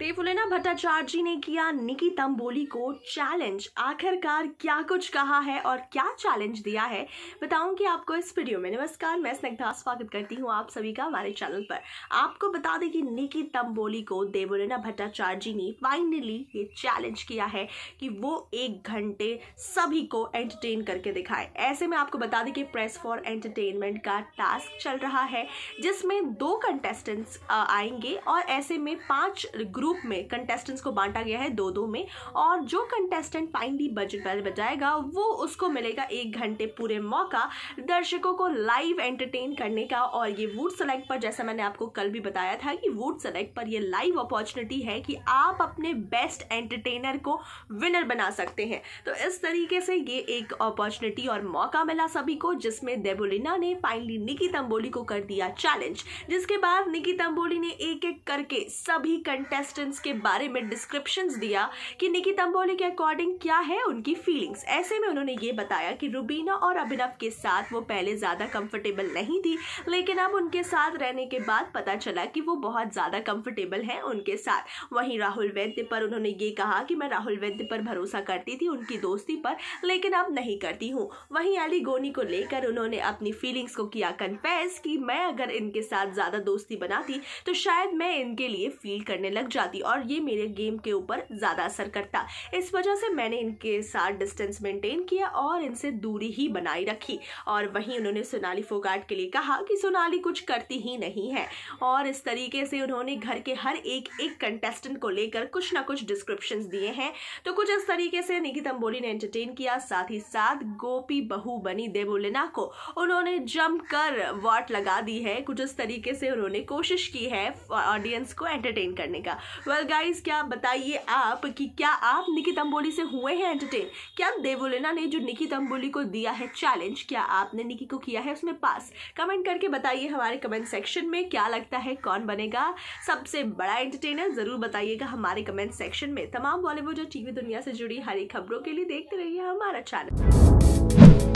देवुलेना भट्टाचार्य जी ने किया निकी तंबोली को चैलेंज आखिरकार क्या कुछ कहा है और क्या चैलेंज दिया है बताऊंगी आपको इस वीडियो में नमस्कार मैं स्नग्धा स्वागत करती हूँ आप सभी का हमारे चैनल पर आपको बता दें कि निकी तंबोली को देवुलेना भट्टाचार्य जी ने फाइनली ये चैलेंज किया है कि वो एक घंटे सभी को एंटरटेन करके दिखाए ऐसे में आपको बता दें कि प्रेस फॉर एंटरटेनमेंट का टास्क चल रहा है जिसमें दो कंटेस्टेंट्स आएंगे और ऐसे में पांच ग्रुप ग्रुप में कंटेस्टेंट्स को बांटा गया है दो दो में और जो कंटेस्टेंट फाइनली बजट बैल बजाएगा वो उसको मिलेगा एक घंटे पूरे मौका दर्शकों को लाइव एंटरटेन करने का और ये वूट सेलेक्ट पर जैसा मैंने आपको कल भी बताया था कि वूट सेलेक्ट पर यह लाइव अपॉर्चुनिटी है कि आप अपने बेस्ट एंटरटेनर को विनर बना सकते हैं तो इस तरीके से ये एक अपॉर्चुनिटी और मौका मिला सभी को जिसमें देबोलिना ने फाइनली निकी तंबोली को कर दिया चैलेंज जिसके बाद निकी तंबोली ने एक एक करके सभी कंटेस्टेंट एक्जिस्टेंस के बारे में डिस्क्रिप्शन दिया कि निकी तंबोली के अकॉर्डिंग क्या है उनकी फीलिंग्स ऐसे में उन्होंने ये बताया कि रुबीना और अभिनव के साथ वो पहले ज़्यादा कंफर्टेबल नहीं थी लेकिन अब उनके साथ रहने के बाद पता चला कि वो बहुत ज़्यादा कंफर्टेबल हैं उनके साथ वहीं राहुल वैद्य पर उन्होंने ये कहा कि मैं राहुल वैद्य पर भरोसा करती थी उनकी दोस्ती पर लेकिन अब नहीं करती हूँ वहीं अली गोनी को लेकर उन्होंने अपनी फीलिंग्स को किया कन्फेस कि मैं अगर इनके साथ ज़्यादा दोस्ती बनाती तो शायद मैं इनके लिए फील करने लग जाती पाती और ये मेरे गेम के ऊपर ज़्यादा असर करता इस वजह से मैंने इनके साथ डिस्टेंस मेंटेन किया और इनसे दूरी ही बनाई रखी और वहीं उन्होंने सोनाली फोगाट के लिए कहा कि सोनाली कुछ करती ही नहीं है और इस तरीके से उन्होंने घर के हर एक एक कंटेस्टेंट को लेकर कुछ ना कुछ डिस्क्रिप्शन दिए हैं तो कुछ इस तरीके से निकित अम्बोली ने एंटरटेन किया साथ ही साथ गोपी बहू बनी देवोलिना को उन्होंने जम कर वाट लगा दी है कुछ इस तरीके से उन्होंने कोशिश की है ऑडियंस को एंटरटेन करने का वेल गाइस क्या बताइए आप कि क्या आप निकी तंबोली से हुए हैं एंटरटेन क्या देवोलेना ने जो निकी तंबोली को दिया है चैलेंज क्या आपने निकी को किया है उसमें पास कमेंट करके बताइए हमारे कमेंट सेक्शन में क्या लगता है कौन बनेगा सबसे बड़ा एंटरटेनर ज़रूर बताइएगा हमारे कमेंट सेक्शन में तमाम बॉलीवुड और टीवी दुनिया से जुड़ी हरी खबरों के लिए देखते रहिए हमारा चैनल